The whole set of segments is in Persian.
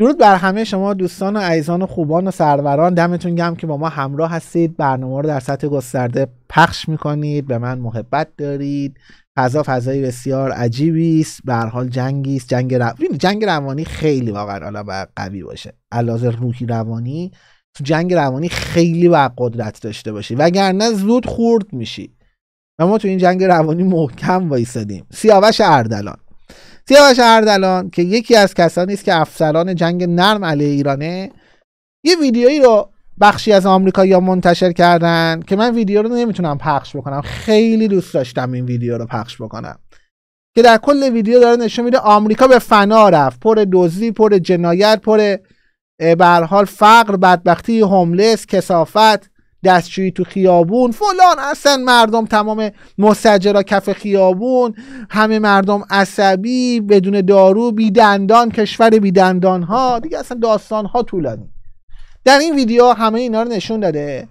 درود بر همه شما دوستان و عزیزان و خوبان و سروران دمتون گم که با ما همراه هستید برنامه رو در سطح گسترده پخش میکنید به من محبت دارید فضا فضایی بسیار عجیبی است به حال جنگی است جنگ رو... جنگ روانی خیلی واقعا حالا باید قوی باشه علاوه روحی روانی تو جنگ روانی خیلی باید قدرت داشته باشی وگرنه زود خورد میشی و ما تو این جنگ روانی محکم وایسادیم سیاوش اردلان سیاوش اردلان که یکی از کسانی است که افسران جنگ نرم علیه ایرانه یه ویدیویی رو بخشی از آمریکا یا منتشر کردن که من ویدیو رو نمیتونم پخش بکنم خیلی دوست داشتم این ویدیو رو پخش بکنم که در کل ویدیو داره نشون میده آمریکا به فنا رفت پر دزدی پر جنایت پر به حال فقر بدبختی هوملس کسافت دستشویی تو خیابون فلان اصلا مردم تمام مسجرا کف خیابون همه مردم عصبی بدون دارو بیدندان کشور بیدندان ها دیگه اصلا داستان ها طولانی در این ویدیو همه اینا رو نشون داده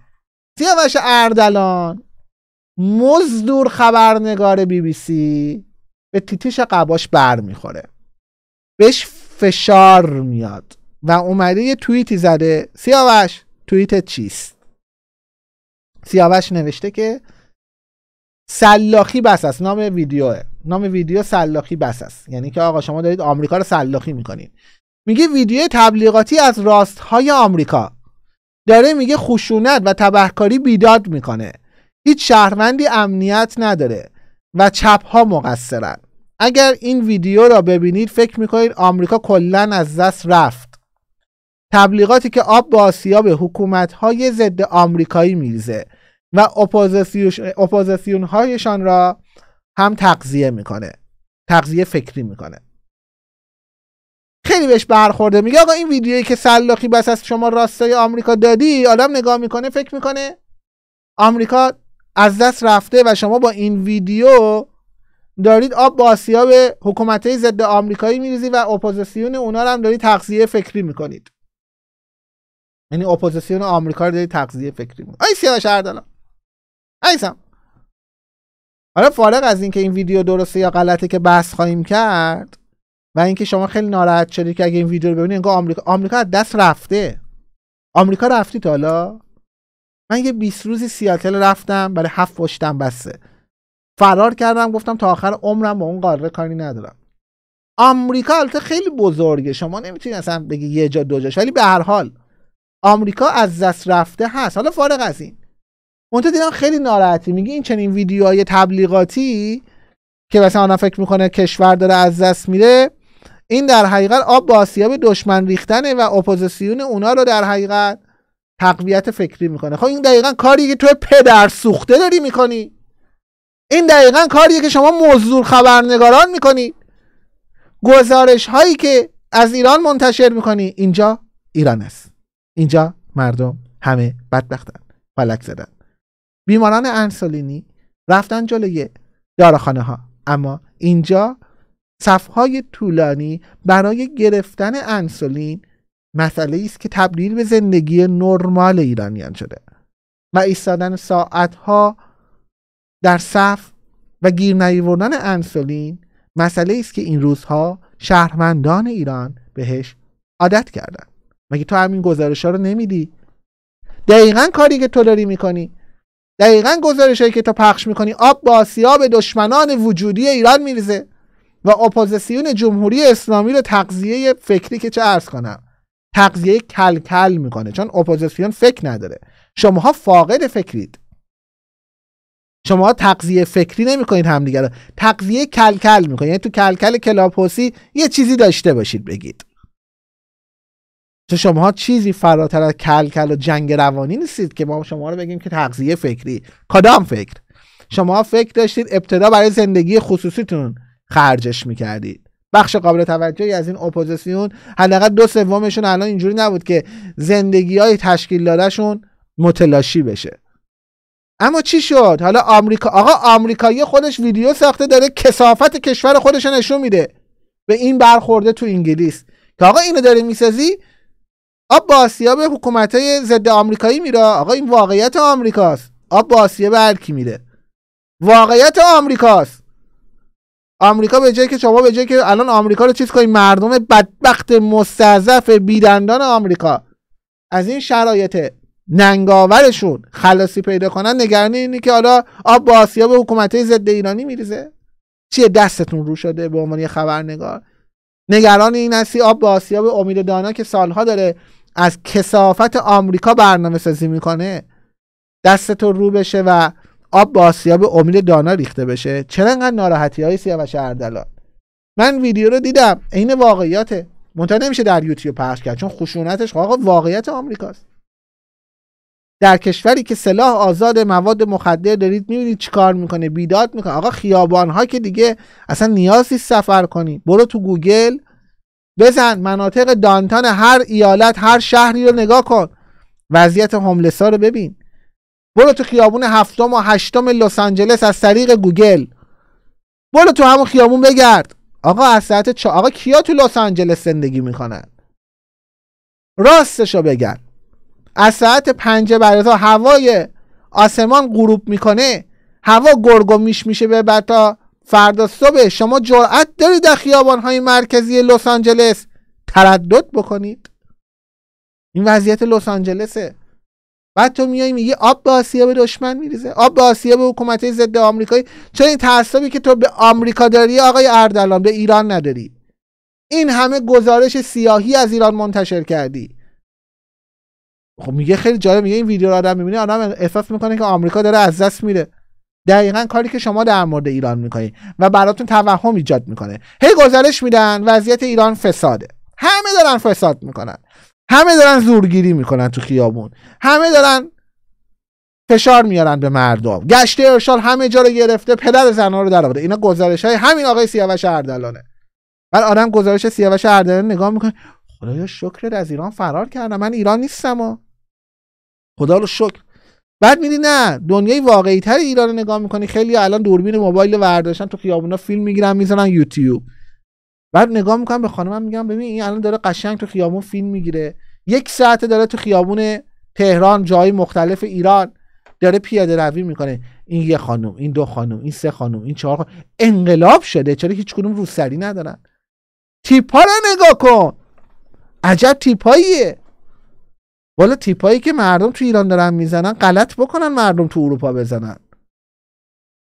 سیاوش اردلان مزدور خبرنگار بی بی سی به تیتیش قباش بر میخوره بهش فشار میاد و اومده یه توییتی زده سیاوش توییت چیست سیاوش نوشته که سلاخی بس است نام ویدیوه نام ویدیو سلاخی بس است یعنی که آقا شما دارید آمریکا رو سلاخی میکنید میگه ویدیو تبلیغاتی از راست های آمریکا داره میگه خشونت و تبهکاری بیداد میکنه هیچ شهروندی امنیت نداره و چپ ها مقصرن اگر این ویدیو را ببینید فکر میکنید آمریکا کلا از دست رفت تبلیغاتی که آب با آسیا به حکومت های ضد آمریکایی میریزه و اپوزیسیون هایشان را هم تقضیه میکنه تقضیه فکری میکنه خیلی بهش برخورده میگه آقا این ویدیویی که سلاخی بس از شما راستای آمریکا دادی آدم نگاه میکنه فکر میکنه آمریکا از دست رفته و شما با این ویدیو دارید آب با آسیا به حکومت ضد آمریکایی میریزی و اپوزیسیون اونا رو هم دارید تقضیه فکری میکنید یعنی اپوزیسیون آمریکا رو دارید تقضیه فکری میکنید آی سیاوش اردلان عزیزم حالا فارغ از این اینکه این ویدیو درسته یا غلطه که بحث خواهیم کرد و اینکه شما خیلی ناراحت شدی که اگه این ویدیو رو ببینید انگار آمریکا آمریکا از دست رفته آمریکا رفتی تا حالا من یه 20 روزی سیاتل رفتم برای هفت پشتم بسه فرار کردم گفتم تا آخر عمرم با اون قاره کاری ندارم آمریکا البته خیلی بزرگه شما نمیتونید اصلا بگی یه جا دو جاش ولی به هر حال آمریکا از دست رفته هست حالا فارغ از این منتها دیدم خیلی ناراحتی میگی این چنین ویدیوهای تبلیغاتی که مثلا آنها فکر میکنه کشور داره از دست میره این در حقیقت آب با آسیاب دشمن ریختنه و اپوزیسیون اونا رو در حقیقت تقویت فکری میکنه خب این دقیقا کاریه که تو پدر سوخته داری میکنی این دقیقا کاریه که شما مزدور خبرنگاران میکنی گزارش هایی که از ایران منتشر میکنی اینجا ایران است اینجا مردم همه بدبختن فلک زدن بیماران انسولینی رفتن جلوی داروخانه ها اما اینجا صفهای طولانی برای گرفتن انسولین مسئله است که تبدیل به زندگی نرمال ایرانیان شده و ایستادن ساعتها در صف و گیر نیاوردن انسولین مسئله است که این روزها شهرمندان ایران بهش عادت کردن مگه تو همین گزارش ها رو نمیدی دقیقا کاری که تو داری میکنی دقیقا گزارش هایی که تو پخش میکنی آب با آسیاب دشمنان وجودی ایران میریزه و اپوزیسیون جمهوری اسلامی رو تقضیه فکری که چه ارز کنم تقضیه کلکل کل میکنه چون اپوزیسیون فکر نداره شماها فاقد فکرید شما تقضیه فکری نمیکنید همدیگه رو تقضیه کلکل میکنید یعنی تو کلکل کلاپوسی یه چیزی داشته باشید بگید تو شماها چیزی فراتر از کل کل و جنگ روانی نیستید که ما شما رو بگیم که تغذیه فکری کدام فکر شما فکر داشتید ابتدا برای زندگی خصوصیتون خرجش میکردید بخش قابل توجهی از این اپوزیسیون حداقل دو سومشون الان اینجوری نبود که زندگی های تشکیل دادهشون متلاشی بشه اما چی شد حالا آمریکا آقا آمریکایی خودش ویدیو ساخته داره کسافت کشور خودش نشون میده به این برخورده تو انگلیس که آقا اینو داره میسازی آب با آسیا به حکومت های ضد آمریکایی میره آقا این واقعیت آمریکاست آب با آسیا به هر کی میره واقعیت آمریکاست آمریکا به جایی که شما به جایی که الان آمریکا رو چیز کنید مردم بدبخت مستضعف بیدندان آمریکا از این شرایط ننگاورشون خلاصی پیدا کنن نگرانی اینه که حالا آب با آسیا به حکومت ضد ایرانی میریزه چیه دستتون رو شده به عنوان خبرنگار نگران این هستی آب با آسیا به امید دانا که سالها داره از کسافت آمریکا برنامه سازی میکنه دست تو رو بشه و آب با آسیا به امید دانا ریخته بشه چرا انقدر ناراحتی های سیاوش اردلان من ویدیو رو دیدم عین واقعیاته منتها نمیشه در یوتیوب پخش کرد چون خشونتش خب آقا واقعیت آمریکاست در کشوری که سلاح آزاد مواد مخدر دارید میبینید چیکار میکنه بیداد میکنه آقا خیابان که دیگه اصلا نیازی سفر کنی برو تو گوگل بزن مناطق دانتان هر ایالت هر شهری رو نگاه کن وضعیت هوملسا رو ببین برو تو خیابون هفتم و هشتم لس آنجلس از طریق گوگل برو تو همون خیابون بگرد آقا از ساعت چه آقا کیا تو لس آنجلس زندگی میکنن راستشو بگن از ساعت پنج برتا هوای آسمان غروب میکنه هوا گرگ میش میشه به تا فردا صبح شما جرأت دارید در های مرکزی لس آنجلس تردد بکنید این وضعیت لس آنجلسه بعد تو میای میگی آب به آسیا به دشمن میریزه آب به آسیا به حکومت ضد آمریکایی چون این تعصبی که تو به آمریکا داری آقای اردلان به ایران نداری این همه گزارش سیاهی از ایران منتشر کردی خب میگه خیلی جالب میگه این ویدیو رو آدم میبینه آدم احساس میکنه که آمریکا داره از دست میره دقیقا کاری که شما در مورد ایران میکنید و براتون توهم ایجاد میکنه هی گزارش میدن وضعیت ایران فساده همه دارن فساد میکنن همه دارن زورگیری میکنن تو خیابون همه دارن فشار میارن به مردم گشت ارشال همه جا رو گرفته پدر زنا رو در آورده اینا گزارش های همین آقای سیاوش اردلانه بعد آدم گزارش سیاوش اردلانه نگاه میکنه خدایا شکر از ایران فرار کردم من ایران نیستم خدا رو شکر بعد میری نه دنیای واقعی تر ایران رو نگاه میکنی خیلی الان دوربین موبایل ورداشتن تو خیابونا فیلم میگیرن میزنن یوتیوب بعد نگاه میکنم به خانمم میگم ببین این الان داره قشنگ تو خیابون فیلم میگیره یک ساعت داره تو خیابون تهران جای مختلف ایران داره پیاده روی میکنه این یه خانم این دو خانم این سه خانم این چهار خانم انقلاب شده چرا هیچ کدوم روسری ندارن تیپا رو نگاه کن عجب تیپاییه والا تیپایی که مردم تو ایران دارن میزنن غلط بکنن مردم تو اروپا بزنن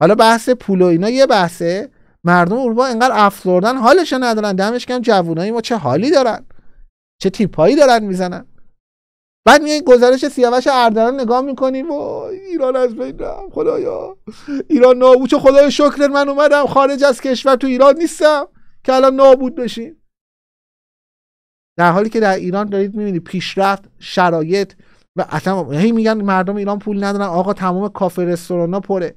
حالا بحث پول و اینا یه بحثه مردم اروپا انقدر افسردن حالش ندارن دمش کم جوونای ما چه حالی دارن چه تیپایی دارن میزنن بعد میای گزارش سیاوش اردلان نگاه میکنیم و ایران از بین رفت خدایا ایران نابود چه خدای شکر من اومدم خارج از کشور تو ایران نیستم که الان نابود بشین در حالی که در ایران دارید میبینید پیشرفت شرایط و اصلا هی میگن مردم ایران پول ندارن آقا تمام کافه ها پره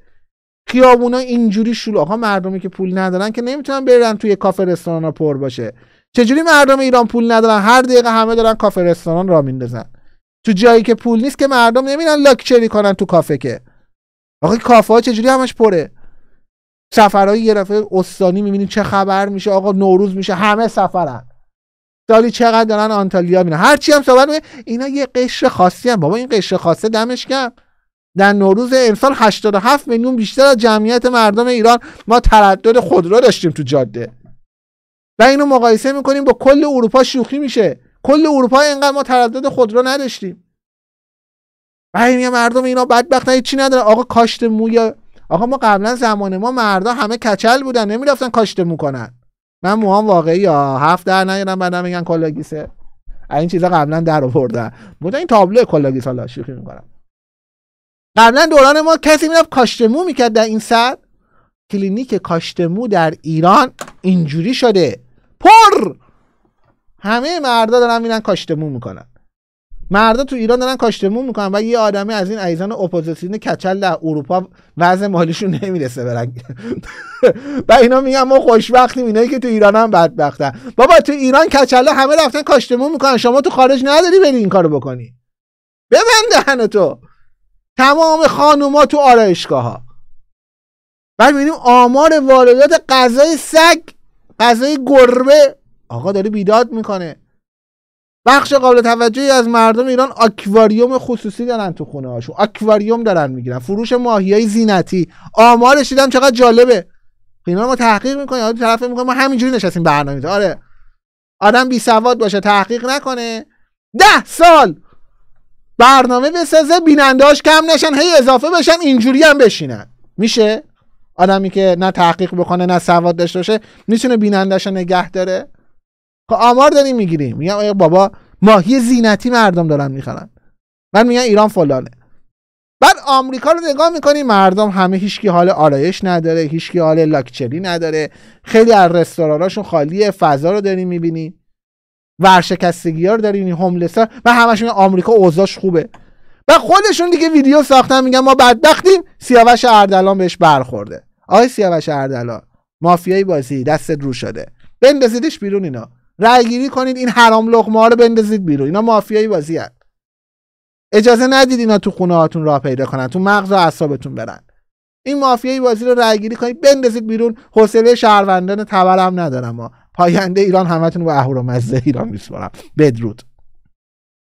خیابونا اینجوری آقا مردمی که پول ندارن که نمیتونن برن توی کافه ها پر باشه چجوری مردم ایران پول ندارن هر دقیقه همه دارن کافه رستوران را میندازن تو جایی که پول نیست که مردم نمیرن لاکچری کنن تو کافه که آقا کافه ها چجوری همش پره سفرهای یه استانی میبینید چه خبر میشه آقا نوروز میشه همه سفرن داری چقدر دارن آنتالیا میرن هرچی هم صحبت میگه اینا یه قشر خاصی هم بابا این قشر خاصه دمش کم در نوروز امسال 87 میلیون بیشتر از جمعیت مردم ایران ما تردد خودرو داشتیم تو جاده و اینو مقایسه میکنیم با کل اروپا شوخی میشه کل اروپا اینقدر ما تردد خودرو نداشتیم و این مردم اینا بدبخت هیچی نداره آقا کاشت مو یا آقا ما قبلا زمان ما مردا همه کچل بودن نمیرفتن کاشت مو کنن من موهام واقعی ها هفت در نیارم بعدم میگن کلاگیسه این چیزا قبلا در آوردن بودن این تابلو کلاگیس حالا شوخی میکنم قبلا دوران ما کسی میرفت کاشتمو میکرد در این صد کلینیک کاشتمو در ایران اینجوری شده پر همه مردا دارن میرن کاشتمو میکنن مردا تو ایران دارن کاشتمون میکنن و یه آدمی از این عیزان اپوزیسیون کچل در اروپا وضع مالیشون نمیرسه برن و اینا میگن ما خوشبختیم اینایی که تو ایران هم بدبختن بابا تو ایران کچله همه رفتن کاشتمون میکنن شما تو خارج نداری بری این کارو بکنی ببندن تو تمام خانوما تو آرایشگاه ها بعد میبینیم آمار واردات غذای سگ غذای گربه آقا داره بیداد میکنه بخش قابل توجهی از مردم ایران آکواریوم خصوصی دارن تو خونه هاشون آکواریوم دارن میگیرن فروش ماهی های زینتی آمارش دیدم چقدر جالبه اینا ما تحقیق میکنیم آره طرف میگه ما همینجوری نشستیم برنامه آره آدم بی سواد باشه تحقیق نکنه ده سال برنامه بسازه بیننداش کم نشن هی اضافه بشن اینجوری هم بشینن میشه آدمی که نه تحقیق بکنه نه سواد داشته باشه میتونه بینندش نگه داره خب آمار داریم میگیریم میگم آیا بابا ماهی زینتی مردم دارن میخرن من میگم ایران فلانه بعد آمریکا رو نگاه میکنی مردم همه هیچکی حال آرایش نداره هیچکی حال لاکچری نداره خیلی از رستوراناشون خالیه فضا رو داریم میبینی ورشکستگی ها رو داری هوملسا و همشون آمریکا اوضاعش خوبه و خودشون دیگه ویدیو ساختن میگن ما بدبختیم سیاوش اردلان بهش برخورده آقای سیاوش اردلان مافیایی بازی دستت رو شده بندازیدش بیرون اینا رای کنید این حرام لقمه ها رو بندازید بیرون اینا مافیایی بازی اجازه ندید اینا تو خونه هاتون راه پیدا کنن تو مغز و اعصابتون برن این مافیایی بازی رو رای کنید بندازید بیرون حوصله شهروندان تبرم ندارم ما پاینده ایران همتون به اهورامزه ایران میسپارم بدرود